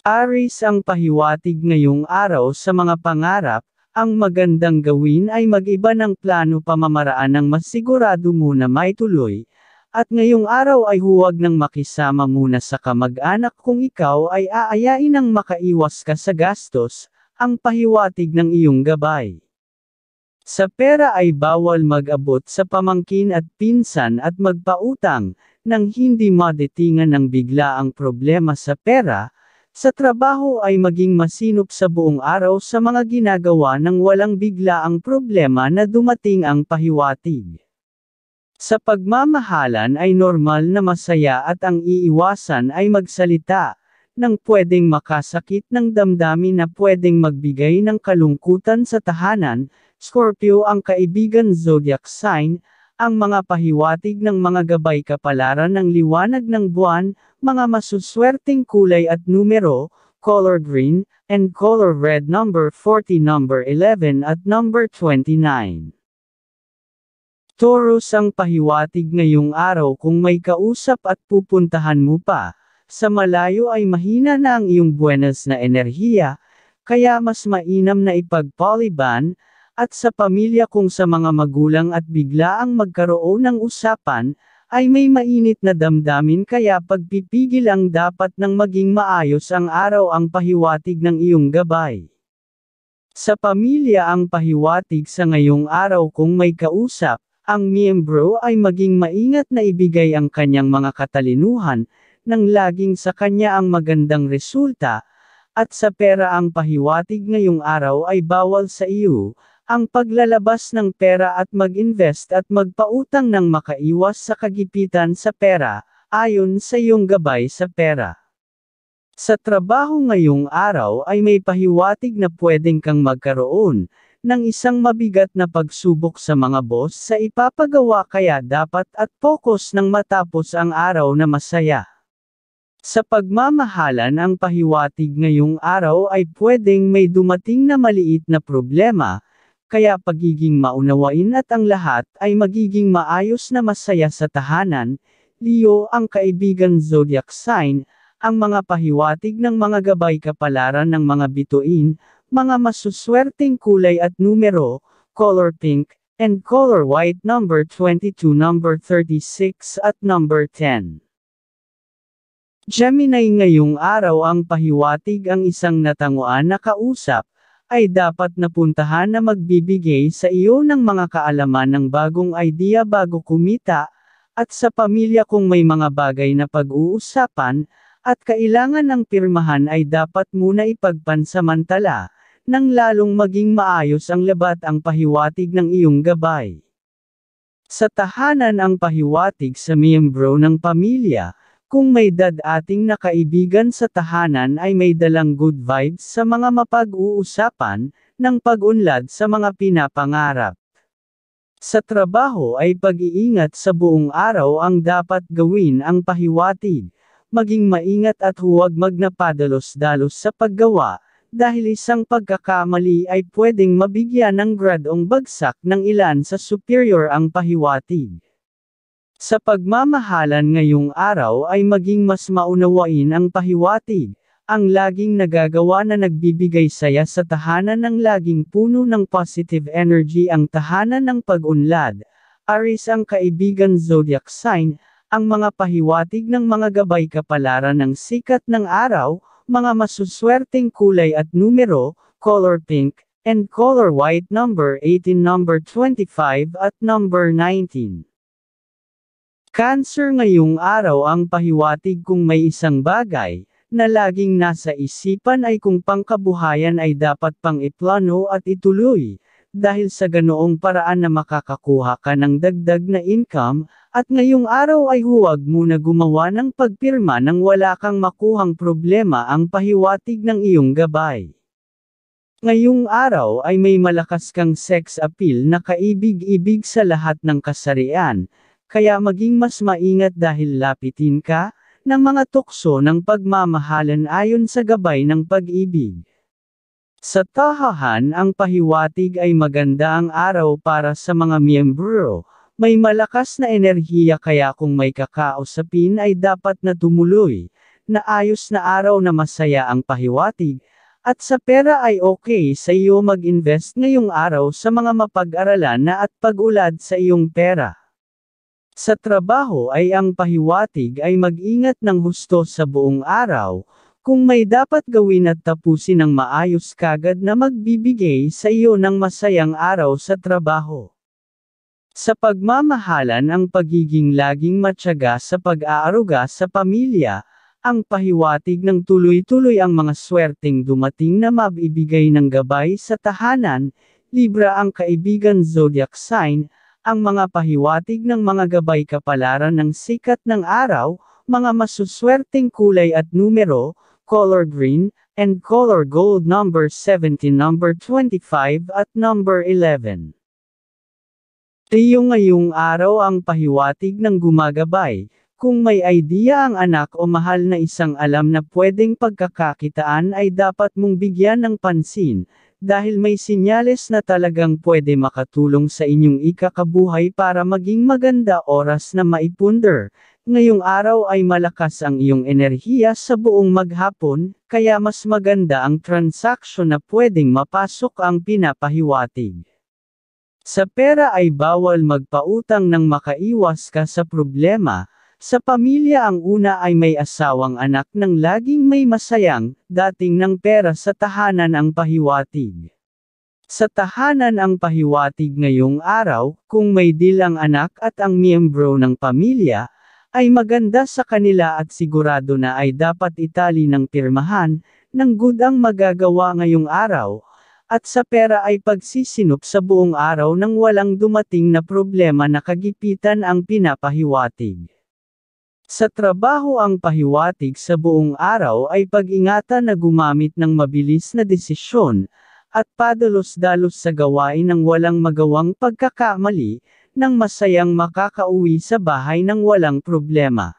Aris ang pahiwatig ngayong araw sa mga pangarap, ang magandang gawin ay mag-iba ng plano pamamaraan ng mas sigurado muna maituloy, at ngayong araw ay huwag nang makisama muna sa kamag-anak kung ikaw ay aayain ng makaiwas ka sa gastos, ang pahiwatig ng iyong gabay. Sa pera ay bawal mag-abot sa pamangkin at pinsan at magpautang, nang hindi madetingan ng bigla ang problema sa pera, sa trabaho ay maging masinop sa buong araw sa mga ginagawa nang walang bigla ang problema na dumating ang pahiwatig. Sa pagmamahalan ay normal na masaya at ang iiwasan ay magsalita, nang pwedeng makasakit ng damdamin na pwedeng magbigay ng kalungkutan sa tahanan, Scorpio ang kaibigan zodiac sign, ang mga pahiwatig ng mga gabay kapalaran ng liwanag ng buwan, mga masuswerteng kulay at numero, color green, and color red number 40 number 11 at number 29. Taurus ang pahiwatig ngayong araw kung may kausap at pupuntahan mo pa, sa malayo ay mahina na ang iyong buenas na enerhiya, kaya mas mainam na ipagpoliban, at sa pamilya kung sa mga magulang at bigla ang magkaroon ng usapan, ay may mainit na damdamin kaya pagpipigil ang dapat nang maging maayos ang araw ang pahiwatig ng iyong gabay. Sa pamilya ang pahiwatig sa ngayong araw kung may kausap, ang miyembro ay maging maingat na ibigay ang kanyang mga katalinuhan, nang laging sa kanya ang magandang resulta, at sa pera ang pahiwatig ngayong araw ay bawal sa iyo, ang paglalabas ng pera at mag-invest at magpautang ng makaiwas sa kagipitan sa pera, ayon sa iyong gabay sa pera. Sa trabaho ngayong araw ay may pahiwatig na pwedeng kang magkaroon ng isang mabigat na pagsubok sa mga boss sa ipapagawa kaya dapat at focus ng matapos ang araw na masaya. Sa pagmamahalan ang pahiwatig ngayong araw ay pwedeng may dumating na maliit na problema, kaya pagiging maunawain at ang lahat ay magiging maayos na masaya sa tahanan, Leo ang kaibigan zodiac sign, ang mga pahiwatig ng mga gabay kapalaran ng mga bituin, mga masuswerteng kulay at numero, color pink, and color white number 22 number 36 at number 10. Gemini ngayong araw ang pahiwatig ang isang natanguan na kausap, ay dapat napuntahan na magbibigay sa iyo ng mga kaalaman ng bagong idea bago kumita, at sa pamilya kung may mga bagay na pag-uusapan, at kailangan ng pirmahan ay dapat muna ipagpansamantala, nang lalong maging maayos ang labat ang pahiwatig ng iyong gabay. Sa tahanan ang pahiwatig sa miyembro ng pamilya, kung may dad ating nakaibigan sa tahanan ay may dalang good vibes sa mga mapag-uusapan, ng pag-unlad sa mga pinapangarap. Sa trabaho ay pag-iingat sa buong araw ang dapat gawin ang pahiwatig, maging maingat at huwag magnapadalos-dalos sa paggawa, dahil isang pagkakamali ay pwedeng mabigyan ng gradong bagsak ng ilan sa superior ang pahiwatig. Sa pagmamahalan ngayong araw ay maging mas maunawain ang pahiwatig, ang laging nagagawa na nagbibigay saya sa tahanan ng laging puno ng positive energy ang tahanan ng pag-unlad, Aris ang kaibigan zodiac sign, ang mga pahiwatig ng mga gabay kapalaran ng sikat ng araw, mga masuswerteng kulay at numero, color pink, and color white number 18 number 25 at number 19. Cancer ngayong araw ang pahiwatig kung may isang bagay, na laging nasa isipan ay kung pangkabuhayan ay dapat pang iplano at ituloy, dahil sa ganoong paraan na makakakuha ka ng dagdag na income, at ngayong araw ay huwag muna gumawa ng pagpirma nang wala kang makuhang problema ang pahiwatig ng iyong gabay. Ngayong araw ay may malakas kang sex appeal na kaibig-ibig sa lahat ng kasarian, kaya maging mas maingat dahil lapitin ka, ng mga tukso ng pagmamahalan ayon sa gabay ng pag-ibig. Sa tahahan ang pahiwatig ay maganda ang araw para sa mga miyembro, may malakas na enerhiya kaya kung may kakausapin ay dapat na tumuloy, na ayos na araw na masaya ang pahiwatig, at sa pera ay okay sa iyo mag-invest ngayong araw sa mga mapag-aralan na at pag-ulad sa iyong pera. Sa trabaho ay ang pahiwatig ay mag-ingat ng husto sa buong araw, kung may dapat gawin at tapusin ng maayos kagad na magbibigay sa iyo ng masayang araw sa trabaho. Sa pagmamahalan ang pagiging laging matyaga sa pag-aaruga sa pamilya, ang pahiwatig ng tuloy-tuloy ang mga swerteng dumating na mabibigay ng gabay sa tahanan, Libra ang kaibigan zodiac sign, ang mga pahiwatig ng mga gabay kapalaran ng sikat ng araw, mga masuswerteng kulay at numero, color green, and color gold number 17 number 25 at number 11. Tiyo ngayong araw ang pahiwatig ng gumagabay, kung may idea ang anak o mahal na isang alam na pwedeng pagkakakitaan ay dapat mong bigyan ng pansin, dahil may sinyales na talagang pwede makatulong sa inyong ikakabuhay para maging maganda oras na maipunder. Ngayong araw ay malakas ang iyong enerhiya sa buong maghapon, kaya mas maganda ang transaksyon na pwedeng mapasok ang pinapahiwatig. Sa pera ay bawal magpautang nang makaiwas ka sa problema, sa pamilya ang una ay may asawang anak nang laging may masayang, dating ng pera sa tahanan ang pahiwatig. Sa tahanan ang pahiwatig ngayong araw, kung may dilang anak at ang miyembro ng pamilya, ay maganda sa kanila at sigurado na ay dapat itali ng pirmahan, ng good ang magagawa ngayong araw, at sa pera ay pagsisinop sa buong araw nang walang dumating na problema na kagipitan ang pinapahiwatig. Sa trabaho ang pahiwatig sa buong araw ay pag-ingatan na gumamit ng mabilis na desisyon, at padalos-dalos sa gawain ng walang magawang pagkakamali, ng masayang makakauwi sa bahay ng walang problema.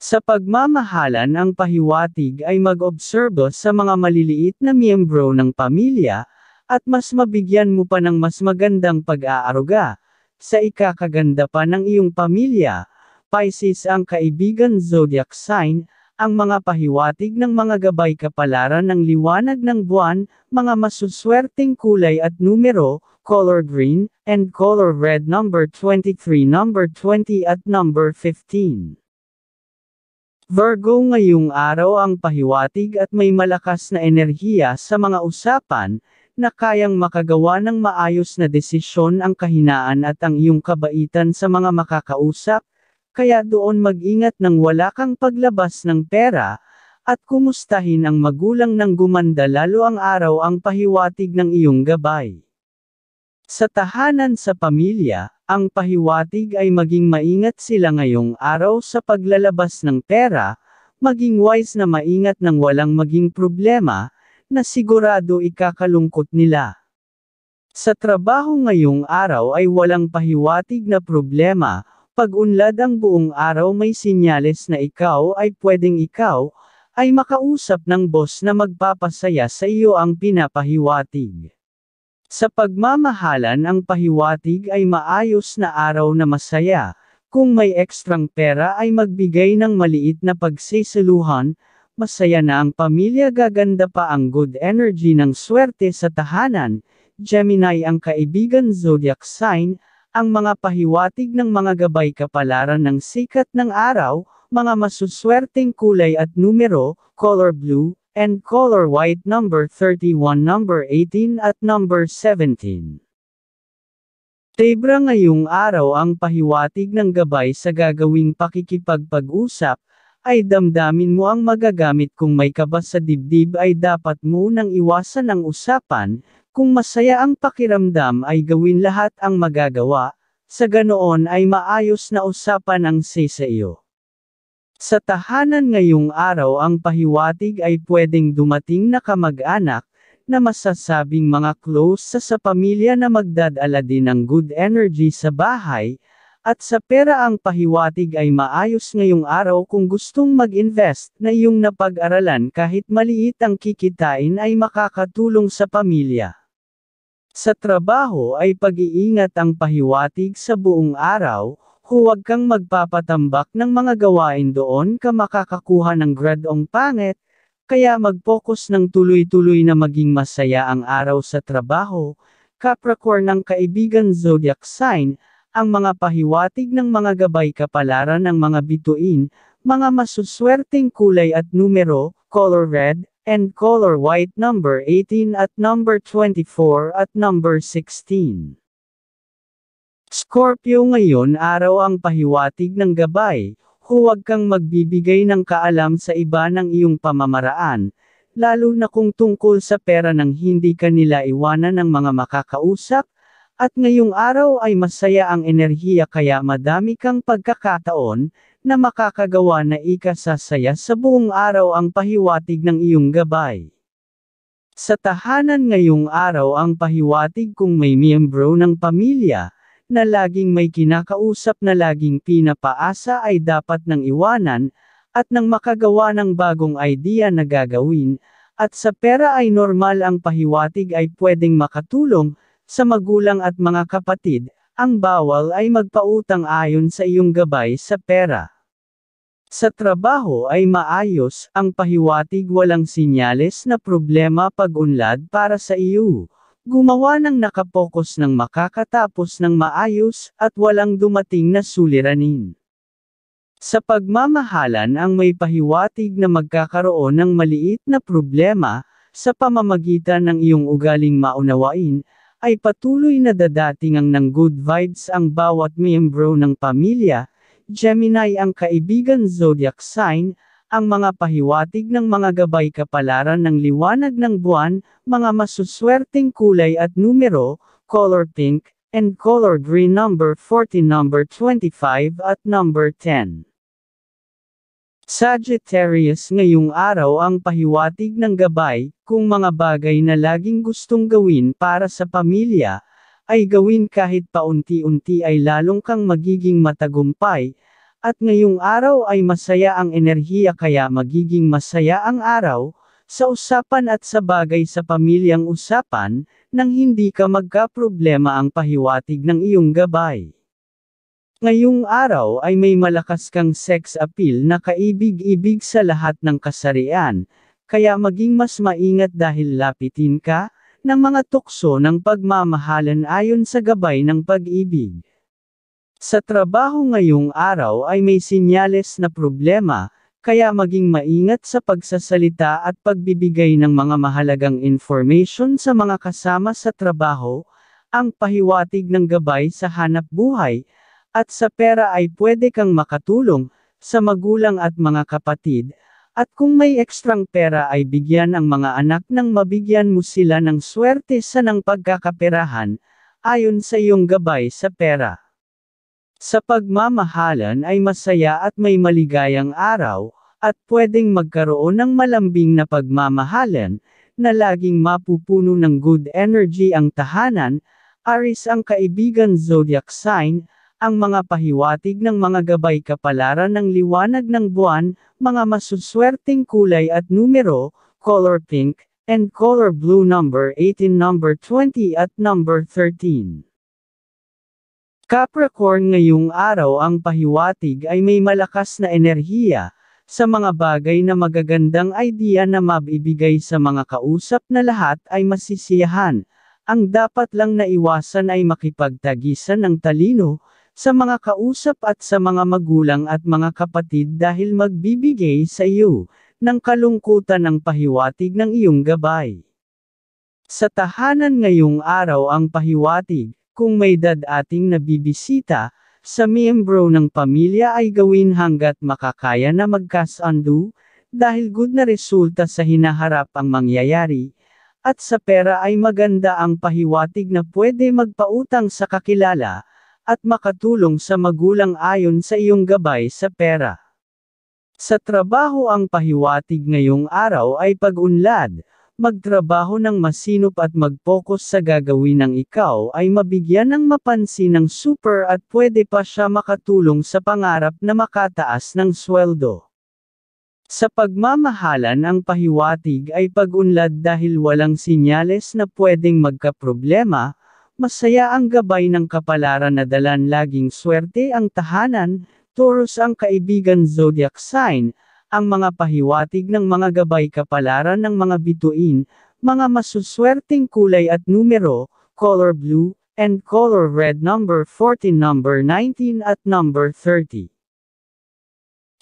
Sa pagmamahalan ang pahiwatig ay mag-obserbo sa mga maliliit na miyembro ng pamilya, at mas mabigyan mo pa ng mas magandang pag-aaruga, sa ikakaganda pa ng iyong pamilya, Pisces ang kaibigan zodiac sign, ang mga pahiwatig ng mga gabay kapalaran ng liwanag ng buwan, mga masuswerteng kulay at numero, color green, and color red number 23 number 20 at number 15. Virgo ngayong araw ang pahiwatig at may malakas na enerhiya sa mga usapan, na kayang makagawa ng maayos na desisyon ang kahinaan at ang iyong kabaitan sa mga makakausap, kaya doon mag-ingat ng wala kang paglabas ng pera, at kumustahin ang magulang ng gumanda lalo ang araw ang pahiwatig ng iyong gabay. Sa tahanan sa pamilya, ang pahiwatig ay maging maingat sila ngayong araw sa paglalabas ng pera, maging wise na maingat ng walang maging problema, na sigurado ikakalungkot nila. Sa trabaho ngayong araw ay walang pahiwatig na problema, pag-unlad ang buong araw may sinyales na ikaw ay pwedeng ikaw, ay makausap ng boss na magpapasaya sa iyo ang pinapahiwatig. Sa pagmamahalan ang pahiwatig ay maayos na araw na masaya, kung may ekstrang pera ay magbigay ng maliit na pagsisiluhan, masaya na ang pamilya gaganda pa ang good energy ng swerte sa tahanan, Gemini ang kaibigan zodiac sign, ang mga pahiwatig ng mga gabay kapalaran ng sikat ng araw, mga masuswerteng kulay at numero, color blue, and color white number 31 number 18 at number 17. Tebra ngayong araw ang pahiwatig ng gabay sa gagawing pakikipagpag-usap, ay damdamin mo ang magagamit kung may kaba sa dibdib ay dapat mo nang iwasan ang usapan, kung masaya ang pakiramdam ay gawin lahat ang magagawa, sa ganoon ay maayos na usapan ang say sa iyo. Sa tahanan ngayong araw ang pahiwatig ay pwedeng dumating na kamag-anak, na masasabing mga close sa sa pamilya na magdadala din ng good energy sa bahay, at sa pera ang pahiwatig ay maayos ngayong araw kung gustong mag-invest na iyong napag-aralan kahit maliit ang kikitain ay makakatulong sa pamilya. Sa trabaho ay pag-iingat ang pahiwatig sa buong araw, huwag kang magpapatambak ng mga gawain doon ka makakakuha ng gradong pangit, kaya mag-focus ng tuloy-tuloy na maging masaya ang araw sa trabaho, Capricorn ng kaibigan zodiac sign, ang mga pahiwatig ng mga gabay kapalaran ng mga bituin, mga masuswerteng kulay at numero, color red, and color white number 18 at number 24 at number 16. Scorpio ngayon araw ang pahiwatig ng gabay, huwag kang magbibigay ng kaalam sa iba ng iyong pamamaraan, lalo na kung tungkol sa pera ng hindi kanila iwanan ng mga makakausap, at ngayong araw ay masaya ang enerhiya kaya madami kang pagkakataon na makakagawa na ikasasaya sa buong araw ang pahiwatig ng iyong gabay. Sa tahanan ngayong araw ang pahiwatig kung may miyembro ng pamilya, na laging may kinakausap na laging pinapaasa ay dapat nang iwanan, at nang makagawa ng bagong idea na gagawin, at sa pera ay normal ang pahiwatig ay pwedeng makatulong, sa magulang at mga kapatid, ang bawal ay magpautang ayon sa iyong gabay sa pera. Sa trabaho ay maayos, ang pahiwatig walang sinyales na problema pag-unlad para sa iyo. Gumawa ng nakapokus ng makakatapos ng maayos, at walang dumating na suliranin. Sa pagmamahalan ang may pahiwatig na magkakaroon ng maliit na problema, sa pamamagitan ng iyong ugaling maunawain, ay patuloy na dadating ang ng good vibes ang bawat miyembro ng pamilya, Gemini ang kaibigan zodiac sign, ang mga pahiwatig ng mga gabay kapalaran ng liwanag ng buwan, mga masuswerteng kulay at numero, color pink, and color green number 40 number 25 at number 10. Sagittarius ngayong araw ang pahiwatig ng gabay, kung mga bagay na laging gustong gawin para sa pamilya, ay gawin kahit paunti-unti ay lalong kang magiging matagumpay, at ngayong araw ay masaya ang enerhiya kaya magiging masaya ang araw, sa usapan at sa bagay sa pamilyang usapan, nang hindi ka magkaproblema ang pahiwatig ng iyong gabay. Ngayong araw ay may malakas kang sex appeal na kaibig-ibig sa lahat ng kasarian, kaya maging mas maingat dahil lapitin ka, ng mga tukso ng pagmamahalan ayon sa gabay ng pag-ibig. Sa trabaho ngayong araw ay may sinyales na problema, kaya maging maingat sa pagsasalita at pagbibigay ng mga mahalagang information sa mga kasama sa trabaho, ang pahiwatig ng gabay sa hanap buhay, at sa pera ay pwede kang makatulong, sa magulang at mga kapatid, at kung may ekstrang pera ay bigyan ang mga anak nang mabigyan mo sila ng swerte sa ng pagkakaperahan, ayon sa iyong gabay sa pera. Sa pagmamahalan ay masaya at may maligayang araw, at pwedeng magkaroon ng malambing na pagmamahalan, na laging mapupuno ng good energy ang tahanan, Aris ang kaibigan zodiac sign, ang mga pahiwatig ng mga gabay kapalaran ng liwanag ng buwan, mga masuswerteng kulay at numero, color pink, and color blue number 18 number 20 at number 13. Capricorn ngayong araw ang pahiwatig ay may malakas na enerhiya, sa mga bagay na magagandang idea na mabibigay sa mga kausap na lahat ay masisiyahan, ang dapat lang naiwasan ay makipagtagisan ng talino, sa mga kausap at sa mga magulang at mga kapatid dahil magbibigay sa iyo ng kalungkutan ng pahiwatig ng iyong gabay. Sa tahanan ngayong araw ang pahiwatig, kung may dad ating nabibisita, sa miyembro ng pamilya ay gawin hanggat makakaya na magkasundo, dahil good na resulta sa hinaharap ang mangyayari, at sa pera ay maganda ang pahiwatig na pwede magpautang sa kakilala, at makatulong sa magulang ayon sa iyong gabay sa pera. Sa trabaho ang pahiwatig ngayong araw ay pag-unlad, magtrabaho ng masinop at mag-focus sa gagawin ng ikaw ay mabigyan ng mapansin ng super at pwede pa siya makatulong sa pangarap na makataas ng sweldo. Sa pagmamahalan ang pahiwatig ay pag-unlad dahil walang sinyales na pwedeng magkaproblema, Masaya ang gabay ng kapalaran na dalan laging swerte ang tahanan, Taurus ang kaibigan zodiac sign, ang mga pahiwatig ng mga gabay kapalaran ng mga bituin, mga masuswerteng kulay at numero, color blue, and color red number 14 number 19 at number 30.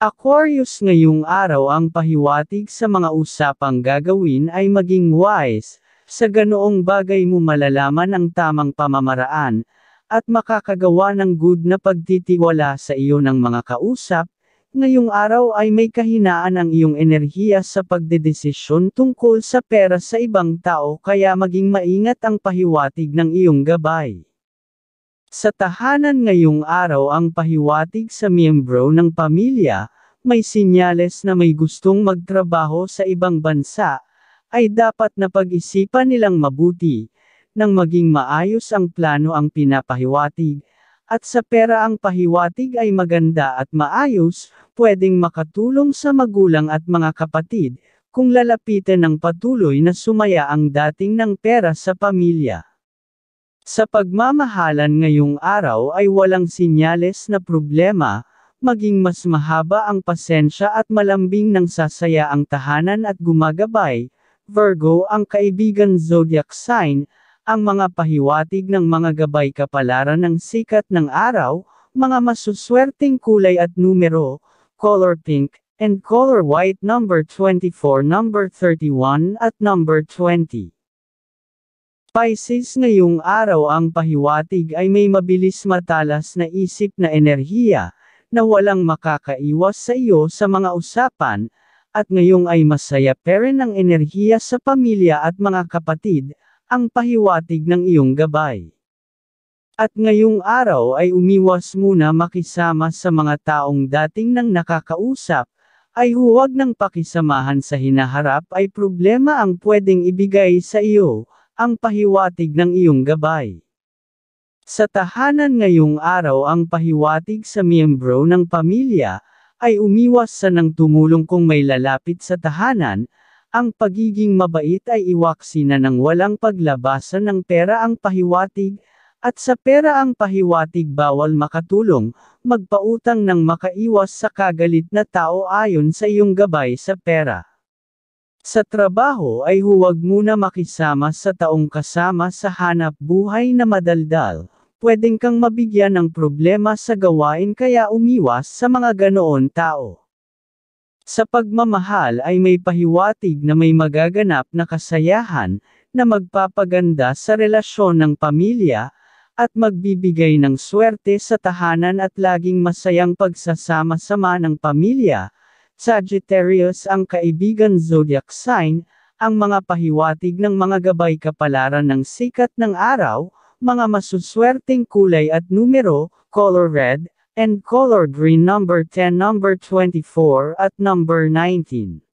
Aquarius ngayong araw ang pahiwatig sa mga usapang gagawin ay maging wise, sa ganoong bagay mo malalaman ang tamang pamamaraan, at makakagawa ng good na pagtitiwala sa iyo ng mga kausap, ngayong araw ay may kahinaan ang iyong enerhiya sa pagdedesisyon tungkol sa pera sa ibang tao kaya maging maingat ang pahiwatig ng iyong gabay. Sa tahanan ngayong araw ang pahiwatig sa miyembro ng pamilya, may sinyales na may gustong magtrabaho sa ibang bansa, ay dapat na pag-isipan nilang mabuti, nang maging maayos ang plano ang pinapahiwatig, at sa pera ang pahiwatig ay maganda at maayos, pwedeng makatulong sa magulang at mga kapatid, kung lalapitan ng patuloy na sumaya ang dating ng pera sa pamilya. Sa pagmamahalan ngayong araw ay walang sinyales na problema, maging mas mahaba ang pasensya at malambing nang sasaya ang tahanan at gumagabay, Virgo ang kaibigan zodiac sign, ang mga pahiwatig ng mga gabay kapalaran ng sikat ng araw, mga masuswerteng kulay at numero, color pink, and color white number 24, number 31 at number 20. Pisces ngayong araw ang pahiwatig ay may mabilis matalas na isip na enerhiya, na walang makakaiwas sa iyo sa mga usapan, at ngayong ay masaya pa rin ang enerhiya sa pamilya at mga kapatid, ang pahiwatig ng iyong gabay. At ngayong araw ay umiwas muna makisama sa mga taong dating nang nakakausap, ay huwag ng pakisamahan sa hinaharap ay problema ang pwedeng ibigay sa iyo, ang pahiwatig ng iyong gabay. Sa tahanan ngayong araw ang pahiwatig sa miyembro ng pamilya, ay umiwas sa nang tumulong kung may lalapit sa tahanan, ang pagiging mabait ay iwaksina nang walang paglabasan ng pera ang pahiwatig, at sa pera ang pahiwatig bawal makatulong, magpautang nang makaiwas sa kagalit na tao ayon sa iyong gabay sa pera. Sa trabaho ay huwag muna makisama sa taong kasama sa hanap buhay na madaldal, pwedeng kang mabigyan ng problema sa gawain kaya umiwas sa mga ganoon tao. Sa pagmamahal ay may pahiwatig na may magaganap na kasayahan na magpapaganda sa relasyon ng pamilya at magbibigay ng swerte sa tahanan at laging masayang pagsasama-sama ng pamilya. Sagittarius ang kaibigan zodiac sign, ang mga pahiwatig ng mga gabay kapalaran ng sikat ng araw, mga masuswerteng kulay at numero, color red, and color green number 10 number 24 at number 19.